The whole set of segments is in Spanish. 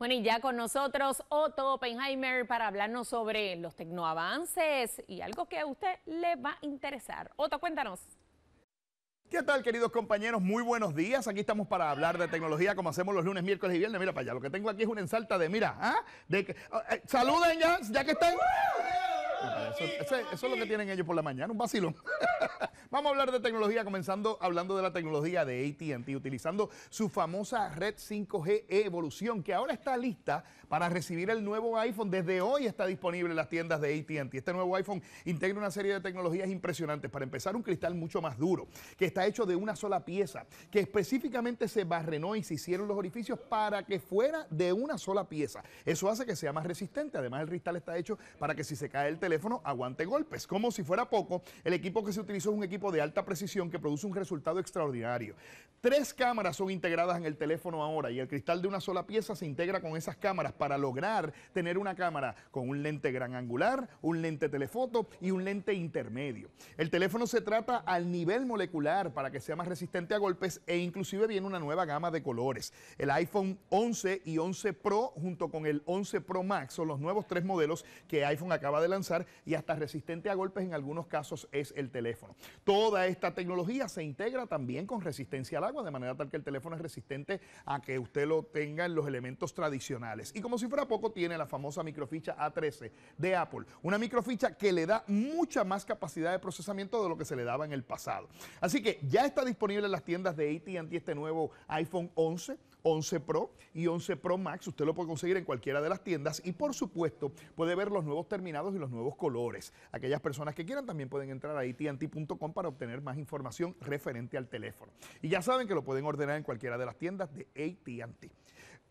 Bueno, y ya con nosotros Otto Oppenheimer para hablarnos sobre los tecnoavances y algo que a usted le va a interesar. Otto, cuéntanos. ¿Qué tal, queridos compañeros? Muy buenos días. Aquí estamos para hablar de tecnología como hacemos los lunes, miércoles y viernes. Mira para allá, lo que tengo aquí es una ensalta de, mira, ¿ah? De, oh, eh, saluden ya, ya que están... Eso, eso, es lo que tienen ellos por la mañana, un vacilón. Vamos a hablar de tecnología, comenzando hablando de la tecnología de ATT, utilizando su famosa red 5G Evolución, que ahora está lista para recibir el nuevo iPhone. Desde hoy está disponible en las tiendas de ATT. Este nuevo iPhone integra una serie de tecnologías impresionantes. Para empezar, un cristal mucho más duro, que está hecho de una sola pieza, que específicamente se barrenó y se hicieron los orificios para que fuera de una sola pieza. Eso hace que sea más resistente. Además, el cristal está hecho para que si se cae el teléfono, aguante golpes. Como si fuera poco, el equipo que se utilizó es un equipo de alta precisión que produce un resultado extraordinario. Tres cámaras son integradas en el teléfono ahora y el cristal de una sola pieza se integra con esas cámaras para lograr tener una cámara con un lente gran angular, un lente telefoto y un lente intermedio. El teléfono se trata al nivel molecular para que sea más resistente a golpes e inclusive viene una nueva gama de colores. El iPhone 11 y 11 Pro junto con el 11 Pro Max son los nuevos tres modelos que iPhone acaba de lanzar y hasta resistente a golpes en algunos casos es el teléfono. Toda esta tecnología se integra también con resistencia al agua, de manera tal que el teléfono es resistente a que usted lo tenga en los elementos tradicionales. Y como si fuera poco, tiene la famosa microficha A13 de Apple, una microficha que le da mucha más capacidad de procesamiento de lo que se le daba en el pasado. Así que ya está disponible en las tiendas de AT&T este nuevo iPhone 11, 11 Pro y 11 Pro Max. Usted lo puede conseguir en cualquiera de las tiendas y por supuesto puede ver los nuevos terminados y los nuevos colores. Aquellas personas que quieran también pueden entrar a AT&T.com para obtener más información referente al teléfono. Y ya saben que lo pueden ordenar en cualquiera de las tiendas de ATT.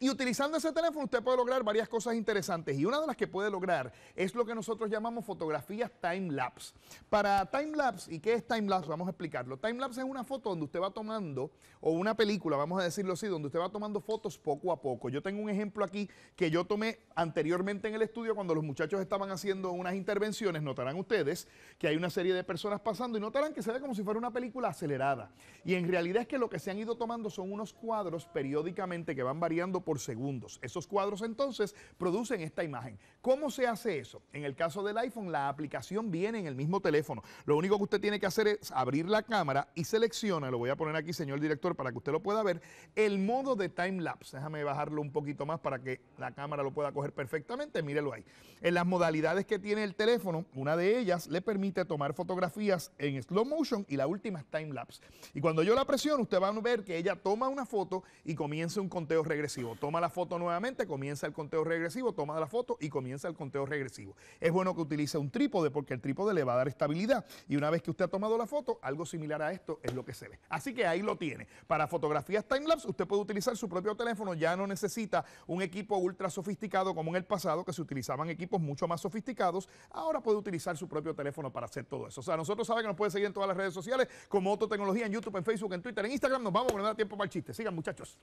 Y utilizando ese teléfono usted puede lograr varias cosas interesantes y una de las que puede lograr es lo que nosotros llamamos fotografías time-lapse. Para time-lapse, ¿y qué es time-lapse? Vamos a explicarlo. Time-lapse es una foto donde usted va tomando, o una película, vamos a decirlo así, donde usted va tomando fotos poco a poco. Yo tengo un ejemplo aquí que yo tomé anteriormente en el estudio cuando los muchachos estaban haciendo unas intervenciones. Notarán ustedes que hay una serie de personas pasando y notarán que se ve como si fuera una película acelerada. Y en realidad es que lo que se han ido tomando son unos cuadros periódicamente que van variando por segundos. Esos cuadros entonces producen esta imagen. ¿Cómo se hace eso? En el caso del iPhone, la aplicación viene en el mismo teléfono. Lo único que usted tiene que hacer es abrir la cámara y selecciona, lo voy a poner aquí, señor director, para que usted lo pueda ver, el modo de time lapse. Déjame bajarlo un poquito más para que la cámara lo pueda coger perfectamente. Mírelo ahí. En las modalidades que tiene el teléfono, una de ellas le permite tomar fotografías en slow motion y la última es time lapse. Y cuando yo la presiono, usted va a ver que ella toma una foto y comienza un conteo regresivo toma la foto nuevamente, comienza el conteo regresivo, toma la foto y comienza el conteo regresivo. Es bueno que utilice un trípode porque el trípode le va a dar estabilidad y una vez que usted ha tomado la foto, algo similar a esto es lo que se ve. Así que ahí lo tiene. Para fotografías timelapse usted puede utilizar su propio teléfono, ya no necesita un equipo ultra sofisticado como en el pasado que se utilizaban equipos mucho más sofisticados, ahora puede utilizar su propio teléfono para hacer todo eso. O sea, nosotros sabemos que nos puede seguir en todas las redes sociales como tecnología en YouTube, en Facebook, en Twitter, en Instagram. Nos vamos a dar tiempo para el chiste. Sigan muchachos.